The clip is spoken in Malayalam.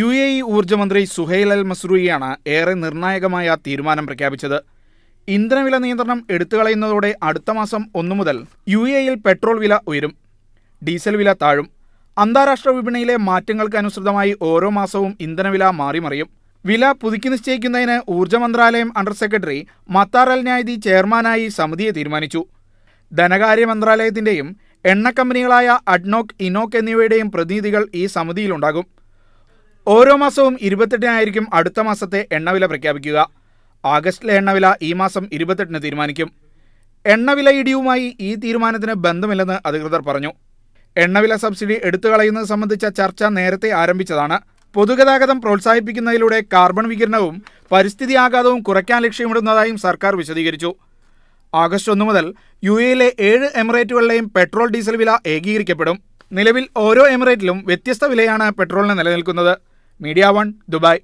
യു എ ഇ ഊർജ്ജമന്ത്രി സുഹൈൽ അൽ മസ്രൂയിയാണ് ഏറെ നിർണായകമായ തീരുമാനം പ്രഖ്യാപിച്ചത് ഇന്ധനവില നിയന്ത്രണം എടുത്തുകളയുന്നതോടെ അടുത്ത മാസം ഒന്നു മുതൽ യു ഇയിൽ പെട്രോൾ വില ഉയരും ഡീസൽ വില താഴും അന്താരാഷ്ട്ര വിപണിയിലെ മാറ്റങ്ങൾക്ക് അനുസൃതമായി ഓരോ മാസവും ഇന്ധനവില മാറിമറിയും വില പുതുക്കി നിശ്ചയിക്കുന്നതിന് ഊർജ്ജ മന്ത്രാലയം under secretary Mattar Al Neyadi ചെയർമാനായി സമിതിയെ തീരുമാനിച്ചു ധനകാര്യ മന്ത്രാലയത്തിന്റെയും എണ്ണ കമ്പനികളായ അഡ്നോക് ഇനോക് എന്നിവയുടെയും പ്രതിനിധികൾ ഈ സമിതിയിലുണ്ടാകും ഓരോ മാസവും ഇരുപത്തെട്ടിനായിരിക്കും അടുത്ത മാസത്തെ എണ്ണവില പ്രഖ്യാപിക്കുക ആഗസ്റ്റിലെ എണ്ണവില ഈ മാസം ഇരുപത്തെട്ടിന് തീരുമാനിക്കും എണ്ണവില ഇടിയുമായി ഈ തീരുമാനത്തിന് ബന്ധമില്ലെന്ന് അധികൃതർ പറഞ്ഞു എണ്ണവില സബ്സിഡി എടുത്തു കളയുന്നത് സംബന്ധിച്ച ചർച്ച നേരത്തെ ആരംഭിച്ചതാണ് പൊതുഗതാഗതം പ്രോത്സാഹിപ്പിക്കുന്നതിലൂടെ കാർബൺ വികിരണവും പരിസ്ഥിതി ആഘാതവും കുറയ്ക്കാൻ ലക്ഷ്യമിടുന്നതായും സർക്കാർ വിശദീകരിച്ചു ആഗസ്റ്റ് ഒന്ന് മുതൽ യു എയിലെ ഏഴ് എമിറേറ്റുകളിലെയും പെട്രോൾ ഡീസൽ വില ഏകീകരിക്കപ്പെടും നിലവിൽ ഓരോ എമിറേറ്റിലും വ്യത്യസ്ത വിലയാണ് പെട്രോളിന് നിലനിൽക്കുന്നത് Media One, Dubai.